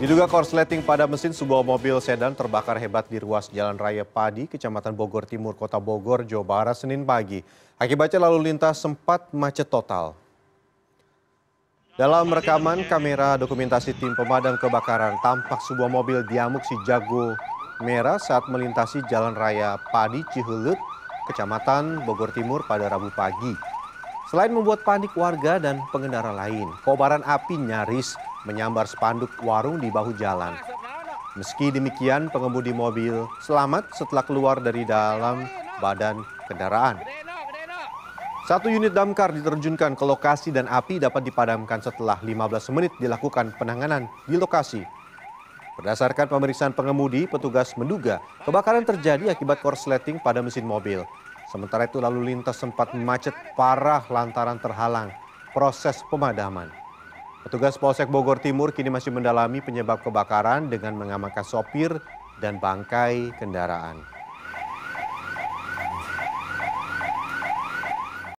Diduga korsleting pada mesin sebuah mobil sedan terbakar hebat di ruas Jalan Raya Padi, Kecamatan Bogor Timur, Kota Bogor, Jawa Barat, Senin pagi. Akibatnya lalu lintas sempat macet total. Dalam rekaman kamera dokumentasi tim pemadam kebakaran, tampak sebuah mobil diamuk si jago merah saat melintasi Jalan Raya Padi Cihulut, Kecamatan Bogor Timur pada Rabu pagi. Selain membuat panik warga dan pengendara lain, kobaran api nyaris menyambar spanduk warung di bahu jalan. Meski demikian, pengemudi mobil selamat setelah keluar dari dalam badan kendaraan. Satu unit damkar diterjunkan ke lokasi dan api dapat dipadamkan setelah 15 menit dilakukan penanganan di lokasi. Berdasarkan pemeriksaan pengemudi, petugas menduga kebakaran terjadi akibat korsleting pada mesin mobil. Sementara itu lalu lintas sempat macet parah lantaran terhalang proses pemadaman. Petugas Polsek Bogor Timur kini masih mendalami penyebab kebakaran dengan mengamankan sopir dan bangkai kendaraan.